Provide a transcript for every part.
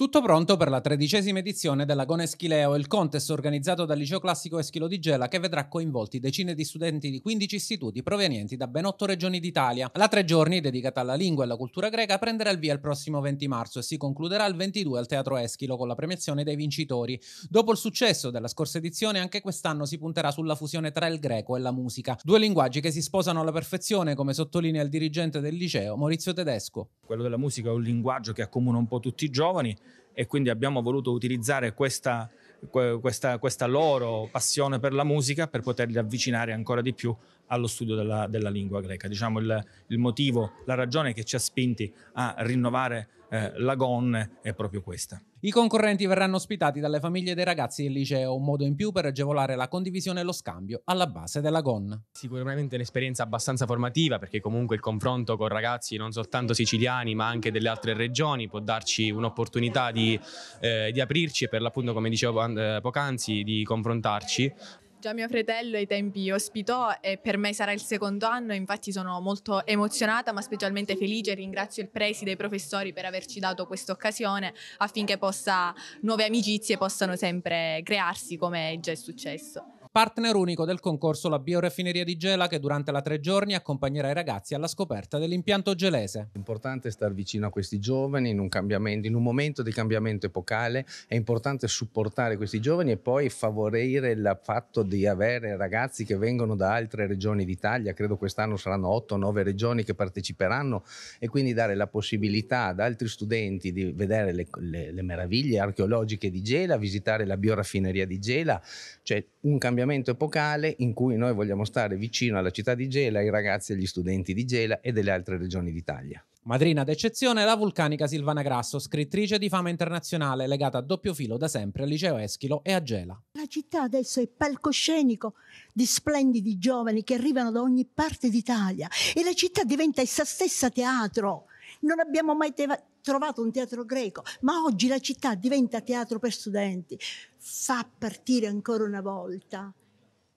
Tutto pronto per la tredicesima edizione dell'Agone Eschileo, il contest organizzato dal Liceo Classico Eschilo di Gela che vedrà coinvolti decine di studenti di 15 istituti provenienti da ben 8 regioni d'Italia. La tre giorni, dedicata alla lingua e alla cultura greca, prenderà il via il prossimo 20 marzo e si concluderà il 22 al Teatro Eschilo con la premiazione dei vincitori. Dopo il successo della scorsa edizione, anche quest'anno si punterà sulla fusione tra il greco e la musica, due linguaggi che si sposano alla perfezione, come sottolinea il dirigente del liceo Maurizio Tedesco quello della musica è un linguaggio che accomuna un po' tutti i giovani e quindi abbiamo voluto utilizzare questa, questa, questa loro passione per la musica per poterli avvicinare ancora di più allo studio della, della lingua greca. Diciamo il, il, motivo, la ragione che ci ha spinti a rinnovare eh, la GON è proprio questa. I concorrenti verranno ospitati dalle famiglie dei ragazzi del liceo, un modo in più per agevolare la condivisione e lo scambio alla base della GON. Sicuramente un'esperienza abbastanza formativa perché comunque il confronto con ragazzi non soltanto siciliani ma anche delle altre regioni può darci un'opportunità di, eh, di aprirci e per l'appunto come dicevo eh, poc'anzi di confrontarci Già mio fratello ai tempi ospitò e per me sarà il secondo anno, infatti sono molto emozionata ma specialmente felice, e ringrazio il preside e i professori per averci dato questa occasione affinché possa, nuove amicizie possano sempre crearsi come già è successo. Partner unico del concorso la Bioraffineria di Gela che durante la tre giorni accompagnerà i ragazzi alla scoperta dell'impianto gelese. È importante stare vicino a questi giovani in un, in un momento di cambiamento epocale, è importante supportare questi giovani e poi favorire il fatto di avere ragazzi che vengono da altre regioni d'Italia, credo quest'anno saranno 8-9 regioni che parteciperanno e quindi dare la possibilità ad altri studenti di vedere le, le, le meraviglie archeologiche di Gela, visitare la bioraffineria di Gela, cioè un cambiamento cambiamento epocale in cui noi vogliamo stare vicino alla città di Gela, ai ragazzi e agli studenti di Gela e delle altre regioni d'Italia. Madrina d'eccezione è la vulcanica Silvana Grasso, scrittrice di fama internazionale legata a doppio filo da sempre al liceo Eschilo e a Gela. La città adesso è palcoscenico di splendidi giovani che arrivano da ogni parte d'Italia e la città diventa essa stessa teatro non abbiamo mai teva- trovato un teatro greco, ma oggi la città diventa teatro per studenti, fa partire ancora una volta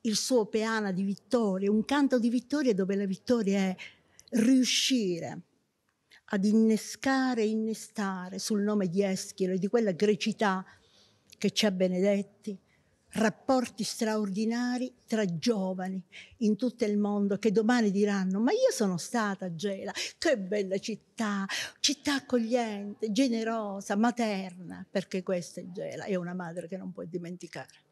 il suo peana di vittoria, un canto di vittoria dove la vittoria è riuscire ad innescare e innestare sul nome di Eschilo e di quella grecità che ci ha benedetti, rapporti straordinari tra giovani in tutto il mondo che domani diranno ma io sono stata a Gela, che bella città, città accogliente, generosa, materna, perché questa è Gela, è una madre che non puoi dimenticare.